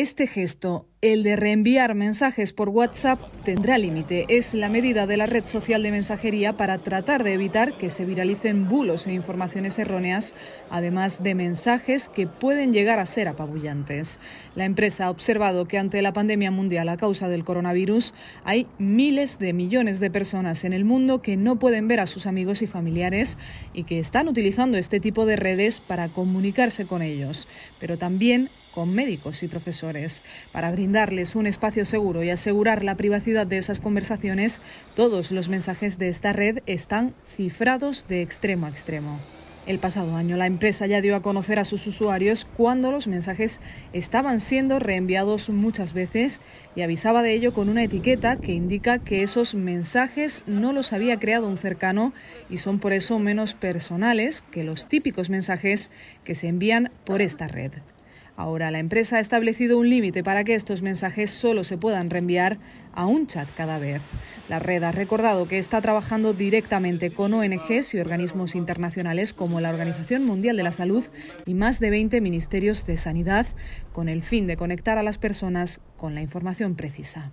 este gesto el de reenviar mensajes por WhatsApp tendrá límite. Es la medida de la red social de mensajería para tratar de evitar que se viralicen bulos e informaciones erróneas, además de mensajes que pueden llegar a ser apabullantes. La empresa ha observado que ante la pandemia mundial a causa del coronavirus hay miles de millones de personas en el mundo que no pueden ver a sus amigos y familiares y que están utilizando este tipo de redes para comunicarse con ellos, pero también con médicos y profesores. Para brindar darles un espacio seguro y asegurar la privacidad de esas conversaciones, todos los mensajes de esta red están cifrados de extremo a extremo. El pasado año la empresa ya dio a conocer a sus usuarios cuando los mensajes estaban siendo reenviados muchas veces y avisaba de ello con una etiqueta que indica que esos mensajes no los había creado un cercano y son por eso menos personales que los típicos mensajes que se envían por esta red. Ahora la empresa ha establecido un límite para que estos mensajes solo se puedan reenviar a un chat cada vez. La red ha recordado que está trabajando directamente con ONGs y organismos internacionales como la Organización Mundial de la Salud y más de 20 ministerios de sanidad con el fin de conectar a las personas con la información precisa.